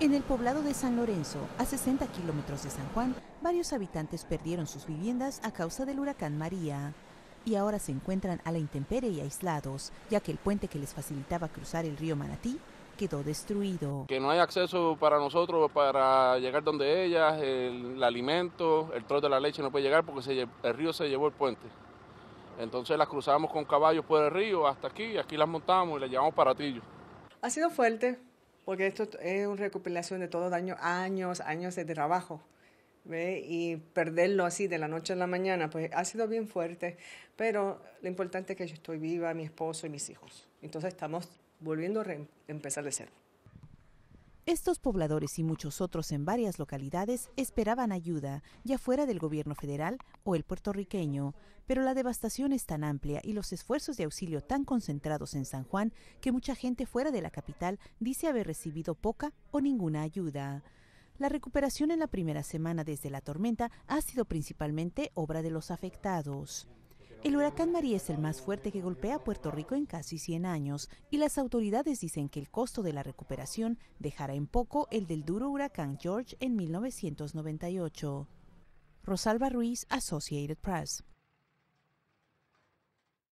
En el poblado de San Lorenzo, a 60 kilómetros de San Juan, varios habitantes perdieron sus viviendas a causa del huracán María y ahora se encuentran a la intemperie y aislados, ya que el puente que les facilitaba cruzar el río Manatí quedó destruido. Que no hay acceso para nosotros para llegar donde ellas, el, alimento, el trozo de la leche no puede llegar porque el río se llevó el puente. Entonces las cruzamos con caballos por el río hasta aquí, aquí las montamos y las llevamos para Tillo. Ha sido fuerte, porque esto es una recopilación de todos años, años, años de trabajo. ¿ve? Y perderlo así de la noche a la mañana, pues ha sido bien fuerte. Pero lo importante es que yo estoy viva, mi esposo y mis hijos. Entonces estamos volviendo a empezar de cero. Estos pobladores y muchos otros en varias localidades esperaban ayuda, ya fuera del gobierno federal o el puertorriqueño, pero la devastación es tan amplia y los esfuerzos de auxilio tan concentrados en San Juan que mucha gente fuera de la capital dice haber recibido poca o ninguna ayuda. La recuperación en la primera semana desde la tormenta ha sido principalmente obra de los afectados. El huracán María es el más fuerte que golpea Puerto Rico en casi 100 años y las autoridades dicen que el costo de la recuperación dejará en poco el del duro huracán George en 1998. Rosalba Ruiz, Associated Press.